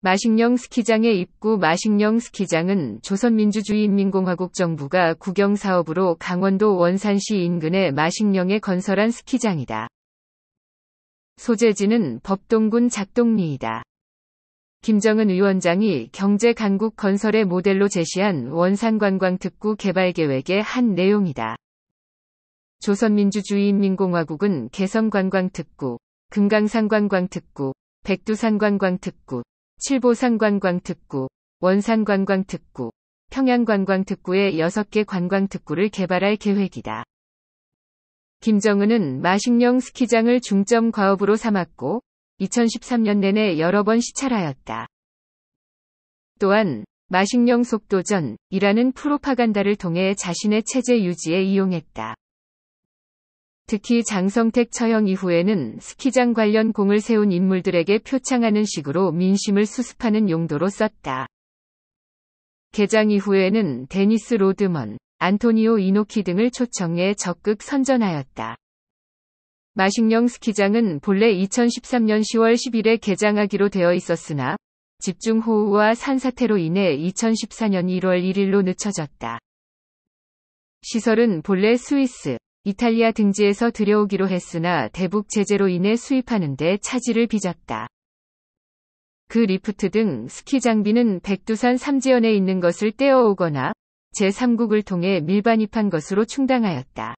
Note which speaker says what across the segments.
Speaker 1: 마식령 스키장의 입구 마식령 스키장은 조선민주주의인민공화국 정부가 국영사업으로 강원도 원산시 인근의 마식령에 건설한 스키장이다. 소재지는 법동군 작동리이다. 김정은 위원장이 경제 강국 건설의 모델로 제시한 원산관광특구 개발 계획의 한 내용이다. 조선민주주의인민공화국은 개성관광특구, 금강산관광특구, 백두산관광특구, 칠보산관광특구, 원산관광특구, 평양관광특구의 6개 관광특구를 개발할 계획이다. 김정은은 마식령 스키장을 중점 과업으로 삼았고 2013년 내내 여러 번 시찰하였다. 또한 마식령 속도전이라는 프로파간다를 통해 자신의 체제 유지에 이용했다. 특히 장성택 처형 이후에는 스키장 관련 공을 세운 인물들에게 표창하는 식으로 민심을 수습하는 용도로 썼다. 개장 이후에는 데니스 로드먼, 안토니오 이노키 등을 초청해 적극 선전하였다. 마식령 스키장은 본래 2013년 10월 10일에 개장하기로 되어 있었으나 집중호우와 산사태로 인해 2014년 1월 1일로 늦춰졌다. 시설은 본래 스위스, 이탈리아 등지에서 들여오기로 했으나 대북 제재로 인해 수입하는 데 차질을 빚었다. 그 리프트 등 스키 장비는 백두산 삼지연에 있는 것을 떼어오거나 제3국을 통해 밀반입한 것으로 충당하였다.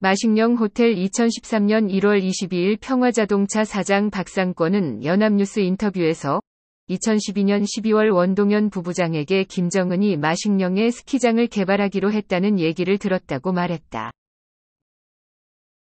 Speaker 1: 마식령 호텔 2013년 1월 22일 평화자동차 사장 박상권은 연합뉴스 인터뷰에서 2012년 12월 원동현 부부장에게 김정은이 마식령의 스키장을 개발하기로 했다는 얘기를 들었다고 말했다.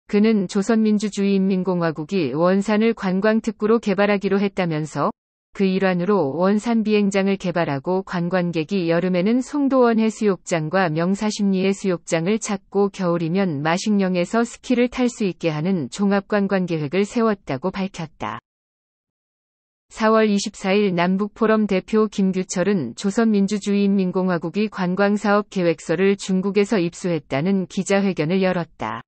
Speaker 1: 그는 조선민주주의인민공화국이 원산을 관광특구로 개발하기로 했다면서 그 일환으로 원산 비행장을 개발하고 관광객이 여름에는 송도원 해수욕장과 명사십리 해수욕장을 찾고 겨울이면 마식령에서 스키를 탈 수 있게 하는 종합관광 계획을 세웠다고 밝혔다. 4월 24일 남북포럼 대표 김규철은 조선민주주의인민공화국이 관광사업 계획서를 중국에서 입수했다는 기자회견을 열었다.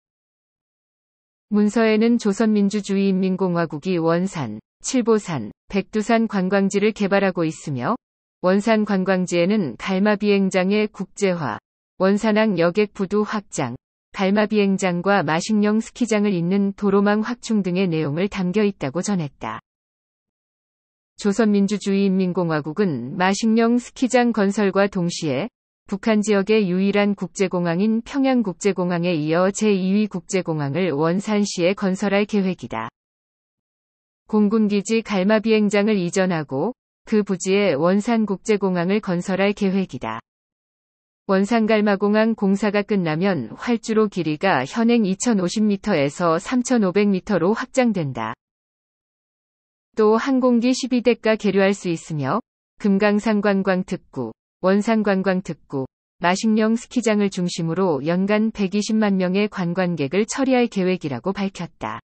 Speaker 1: 문서에는 조선민주주의인민공화국이 원산, 칠보산, 백두산 관광지를 개발하고 있으며 원산 관광지에는 갈마 비행장의 국제화, 원산항 여객 부두 확장, 갈마 비행장과 마식령 스키장을 잇는 도로망 확충 등의 내용을 담겨 있다고 전했다. 조선민주주의인민공화국은 마식령 스키장 건설과 동시에 북한 지역의 유일한 국제공항인 평양국제공항에 이어 제2위 국제공항을 원산시에 건설할 계획이다. 공군기지 갈마비행장을 이전하고 그 부지에 원산국제공항을 건설할 계획이다. 원산갈마공항 공사가 끝나면 활주로 길이가 현행 2050m에서 3500m로 확장된다. 또 항공기 12대가 계류할 수 있으며 금강산관광 특구, 원산관광 특구, 마식령 스키장을 중심으로 연간 120만 명의 관광객을 처리할 계획이라고 밝혔다.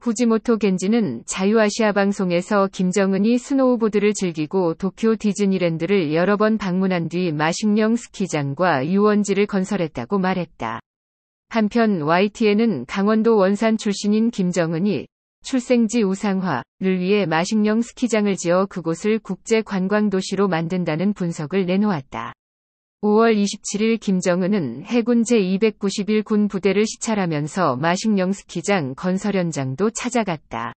Speaker 1: 후지모토 겐지는 자유아시아 방송에서 김정은이 스노우보드를 즐기고 도쿄 디즈니랜드를 여러 번 방문한 뒤 마식령 스키장과 유원지를 건설했다고 말했다. 한편 YTN은 강원도 원산 출신인 김정은이 출생지 우상화를 위해 마식령 스키장을 지어 그곳을 국제 관광도시로 만든다는 분석을 내놓았다. 5월 27일 김정은은 해군 제291군 부대를 시찰하면서 마식령 스키장 건설 현장도 찾아갔다.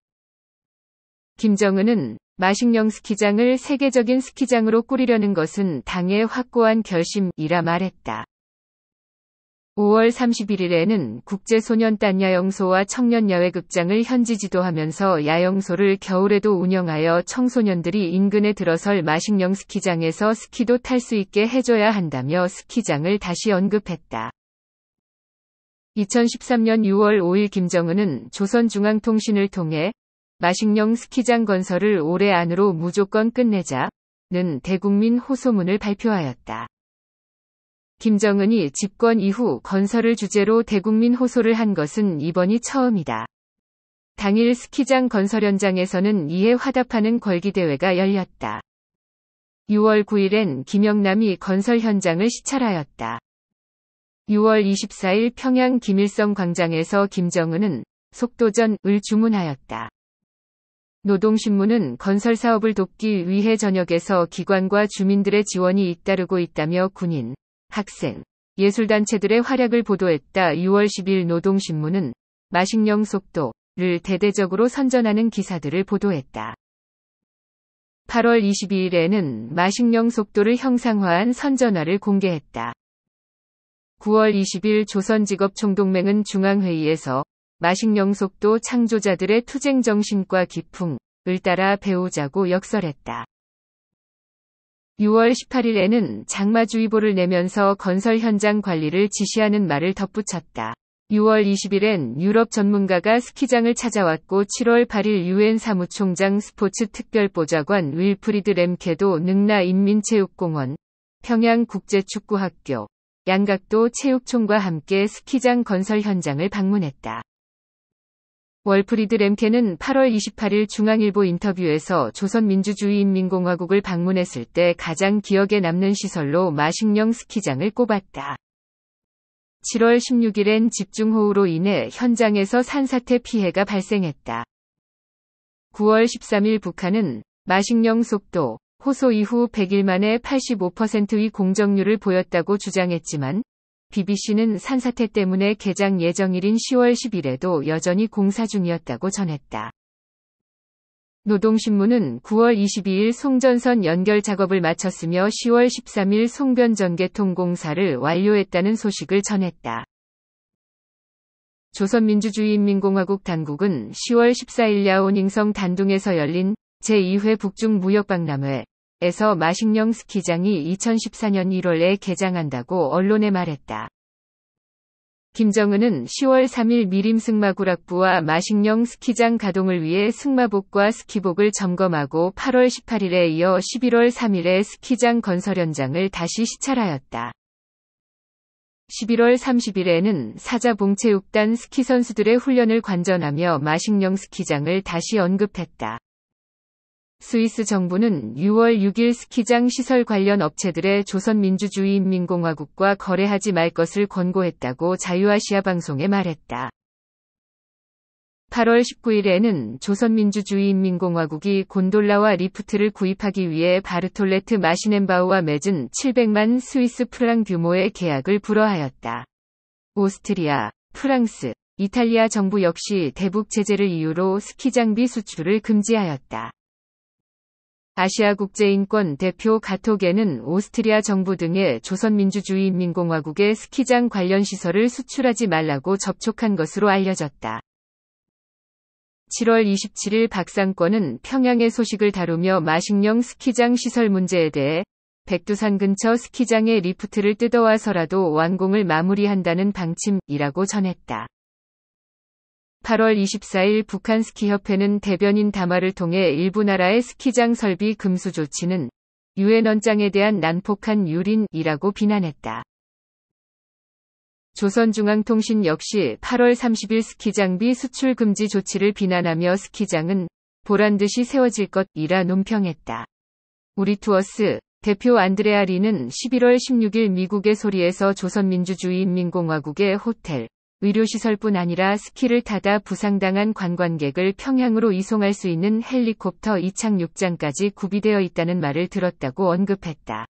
Speaker 1: 김정은은 마식령 스키장을 세계적인 스키장으로 꾸리려는 것은 당의 확고한 결심이라 말했다. 5월 31일에는 국제소년 단 야영소와 청년 야외극장을 현지 지도하면서 야영소를 겨울에도 운영하여 청소년들이 인근에 들어설 마식령 스키장에서 스키도 탈 수 있게 해줘야 한다며 스키장을 다시 언급했다. 2013년 6월 5일 김정은은 조선중앙통신을 통해 마식령 스키장 건설을 올해 안으로 무조건 끝내자는 대국민 호소문을 발표하였다. 김정은이 집권 이후 건설을 주제로 대국민 호소를 한 것은 이번이 처음이다. 당일 스키장 건설 현장에서는 이에 화답하는 걸기대회가 열렸다. 6월 9일엔 김영남이 건설 현장을 시찰하였다. 6월 24일 평양 김일성 광장에서 김정은은 속도전을 주문하였다. 노동신문은 건설 사업을 돕기 위해 전역에서 기관과 주민들의 지원이 잇따르고 있다며 군인, 학생, 예술단체들의 활약을 보도했다. 6월 10일 노동신문은 마식령 속도를 대대적으로 선전하는 기사들을 보도했다. 8월 22일에는 마식령 속도를 형상화한 선전화를 공개했다. 9월 20일 조선직업총동맹은 중앙회의에서 마식령 속도 창조자들의 투쟁정신과 기풍을 따라 배우자고 역설했다. 6월 18일에는 장마주의보를 내면서 건설 현장 관리를 지시하는 말을 덧붙였다. 6월 20일엔 유럽 전문가가 스키장을 찾아왔고 7월 8일 유엔 사무총장 스포츠 특별보좌관 윌프리드 램케도 능라 인민체육공원, 평양국제축구학교, 양각도 체육총과 함께 스키장 건설 현장을 방문했다. 월프리드 램케는 8월 28일 중앙일보 인터뷰에서 조선민주주의인민공화국을 방문했을 때 가장 기억에 남는 시설로 마식령 스키장을 꼽았다. 7월 16일엔 집중호우로 인해 현장에서 산사태 피해가 발생했다. 9월 13일 북한은 마식령 속도, 호소 이후 100일 만에 85%의 공정률을 보였다고 주장했지만 BBC는 산사태 때문에 개장 예정일인 10월 10일에도 여전히 공사 중이었다고 전했다. 노동신문은 9월 22일 송전선 연결 작업을 마쳤으며 10월 13일 송변전개통 공사를 완료했다는 소식을 전했다. 조선민주주의인민공화국 당국은 10월 14일 야오닝성 단둥에서 열린 제2회 북중 무역박람회 에서 마식령 스키장이 2014년 1월에 개장한다고 언론에 말했다. 김정은은 10월 3일 미림 승마구락부와 마식령 스키장 가동을 위해 승마복과 스키복을 점검하고 8월 18일에 이어 11월 3일에 스키장 건설 현장을 다시 시찰하였다. 11월 30일에는 사자봉체육단 스키 선수들의 훈련을 관전하며 마식령 스키장을 다시 언급했다. 스위스 정부는 6월 6일 스키장 시설 관련 업체들의 조선민주주의 인민공화국과 거래하지 말 것을 권고했다고 자유아시아 방송에 말했다. 8월 19일에는 조선민주주의 인민공화국이 곤돌라와 리프트를 구입하기 위해 바르톨레트 마시넨바우와 맺은 700만 스위스 프랑 규모의 계약을 불허하였다. 오스트리아, 프랑스, 이탈리아 정부 역시 대북 제재를 이유로 스키장비 수출을 금지하였다. 아시아 국제인권 대표 가톡에는 오스트리아 정부 등의 조선민주주의 인민공화국의 스키장 관련 시설을 수출하지 말라고 접촉한 것으로 알려졌다. 7월 27일 박상권은 평양의 소식을 다루며 마식령 스키장 시설 문제에 대해 백두산 근처 스키장의 리프트를 뜯어와서라도 완공을 마무리한다는 방침이라고 전했다. 8월 24일 북한 스키협회는 대변인 담화를 통해 일부 나라의 스키장 설비 금수 조치는 유엔 원장에 대한 난폭한 유린이라고 비난했다. 조선중앙통신 역시 8월 30일 스키장비 수출 금지 조치를 비난하며 스키장은 보란 듯이 세워질 것이라 논평했다. 우리투어스 대표 안드레아 리는 11월 16일 미국의 소리에서 조선민주주의인민공화국의 호텔 의료시설뿐 아니라 스키를 타다 부상당한 관광객을 평양으로 이송할 수 있는 헬리콥터 이착륙장까지 구비되어 있다는 말을 들었다고 언급했다.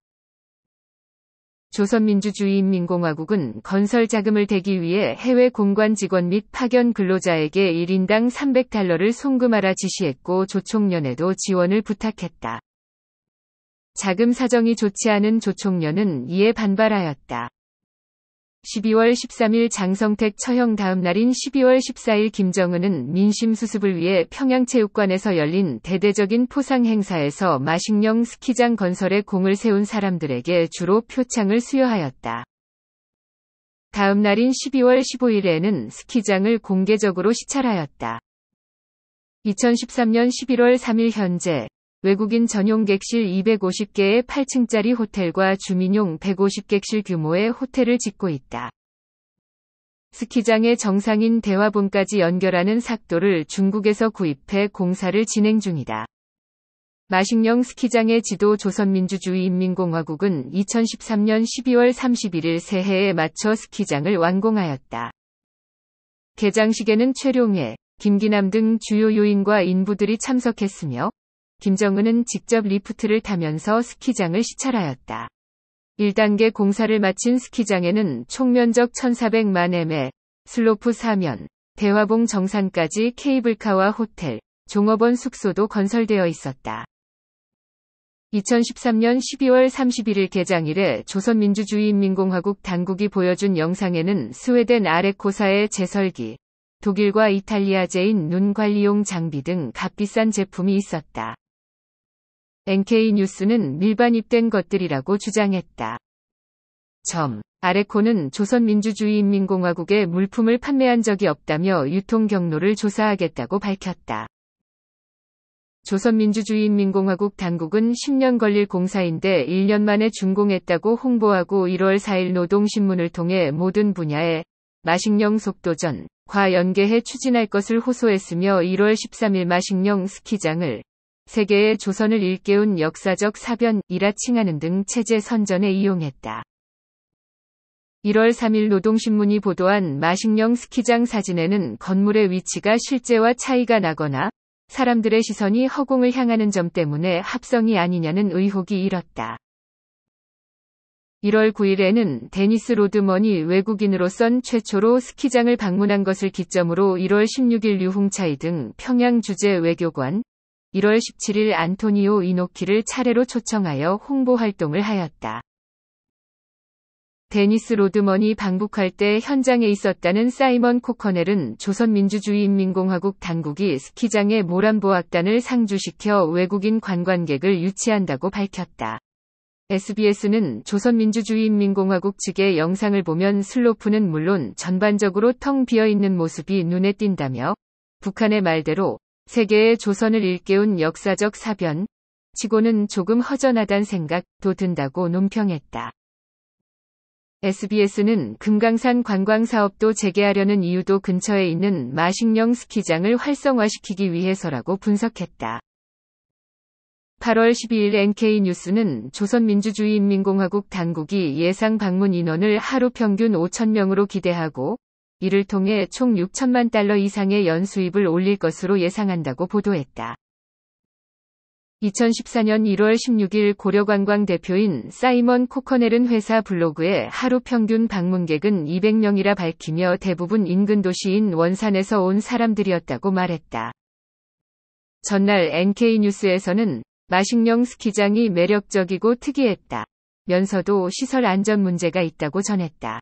Speaker 1: 조선민주주의인민공화국은 건설 자금을 대기 위해 해외 공관 직원 및 파견 근로자에게 1인당 300달러를 송금하라 지시했고 조총련에도 지원을 부탁했다. 자금 사정이 좋지 않은 조총련은 이에 반발하였다. 12월 13일 장성택 처형 다음 날인 12월 14일 김정은은 민심 수습을 위해 평양체육관에서 열린 대대적인 포상 행사에서 마식령 스키장 건설에 공을 세운 사람들에게 주로 표창을 수여하였다. 다음 날인 12월 15일에는 스키장을 공개적으로 시찰하였다. 2013년 11월 3일 현재 외국인 전용 객실 250개의 8층짜리 호텔과 주민용 150객실 규모의 호텔을 짓고 있다. 스키장의 정상인 대화봉까지 연결하는 삭도를 중국에서 구입해 공사를 진행 중이다. 마식령 스키장의 지도 조선민주주의 인민공화국은 2013년 12월 31일 새해에 맞춰 스키장을 완공하였다. 개장식에는 최룡해, 김기남 등 주요 요인과 인부들이 참석했으며 김정은은 직접 리프트를 타면서 스키장을 시찰하였다. 1단계 공사를 마친 스키장에는 총면적 1,400만 m의 슬로프 4면 대화봉 정상까지 케이블카와 호텔, 종업원 숙소도 건설되어 있었다. 2013년 12월 31일 개장 일에 조선민주주의인민공화국 당국이 보여준 영상에는 스웨덴 아레코사의 제설기, 독일과 이탈리아제인 눈 관리용 장비 등 값비싼 제품이 있었다. NK 뉴스는 밀반입된 것들이라고 주장했다. 점. 아레코는 조선민주주의인민공화국에 물품을 판매한 적이 없다며 유통 경로를 조사하겠다고 밝혔다. 조선민주주의인민공화국 당국은 10년 걸릴 공사인데 1년 만에 준공했다고 홍보하고 1월 4일 노동신문을 통해 모든 분야에 마식령 속도전, 과 연계해 추진할 것을 호소했으며 1월 13일 마식령 스키장을 세계의 조선을 일깨운 역사적 사변이라 칭하는 등 체제 선전에 이용했다. 1월 3일 노동신문이 보도한 마식령 스키장 사진에는 건물의 위치가 실제와 차이가 나거나 사람들의 시선이 허공을 향하는 점 때문에 합성이 아니냐는 의혹이 일었다. 1월 9일에는 데니스 로드먼이 외국인으로선 최초로 스키장을 방문한 것을 기점으로 1월 16일 류홍차이 등 평양 주재 외교관, 1월 17일 안토니오 이노키를 차례로 초청하여 홍보 활동을 하였다. 데니스 로드먼이 방북할 때 현장에 있었다는 사이먼 코커넬은 조선민주주의인민공화국 당국이 스키장에 모란보악단을 상주시켜 외국인 관광객을 유치한다고 밝혔다. SBS는 조선민주주의인민공화국 측의 영상을 보면 슬로프는 물론 전반적으로 텅 비어 있는 모습이 눈에 띈다며 북한의 말대로 세계의 조선을 일깨운 역사적 사변, 치고는 조금 허전하단 생각도 든다고 논평했다. SBS는 금강산 관광 사업도 재개하려는 이유도 근처에 있는 마식령 스키장을 활성화시키기 위해서라고 분석했다. 8월 12일 NK 뉴스는 조선민주주의인민공화국 당국이 예상 방문 인원을 하루 평균 5천명으로 기대하고 이를 통해 총 6천만 달러 이상의 연수입을 올릴 것으로 예상한다고 보도했다. 2014년 1월 16일 고려관광 대표인 사이먼 코커넬은 회사 블로그에 하루 평균 방문객은 200명이라 밝히며 대부분 인근 도시인 원산에서 온 사람들이었다고 말했다. 전날 NK뉴스에서는 마식령 스키장이 매력적이고 특이했다. 면서도 시설 안전 문제가 있다고 전했다.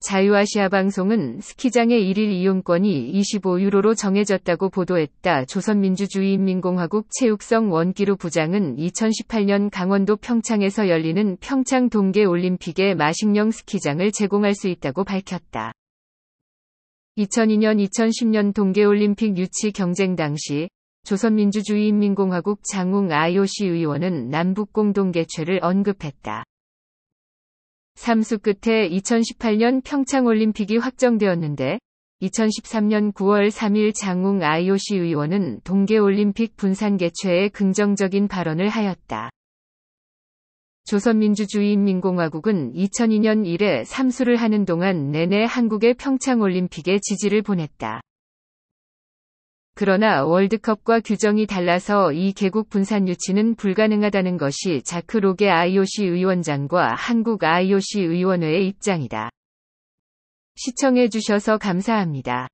Speaker 1: 자유아시아 방송은 스키장의 1일 이용권이 25유로로 정해졌다고 보도했다. 조선민주주의인민공화국 체육성 원기루 부장은 2018년 강원도 평창에서 열리는 평창 동계올림픽에 마식령 스키장을 제공할 수 있다고 밝혔다. 2002년 2010년 동계올림픽 유치 경쟁 당시 조선민주주의인민공화국 장웅 IOC 의원은 남북공동개최를 언급했다. 삼수 끝에 2018년 평창올림픽이 확정되었는데 2013년 9월 3일 장웅 IOC 의원은 동계올림픽 분산 개최에 긍정적인 발언을 하였다. 조선민주주의인민공화국은 2002년 이래 삼수를 하는 동안 내내 한국의 평창올림픽에 지지를 보냈다. 그러나 월드컵과 규정이 달라서 이 계곡 분산 유치는 불가능하다는 것이 자크 로게 IOC 의원장과 한국 IOC 의원회의 입장이다. 시청해주셔서 감사합니다.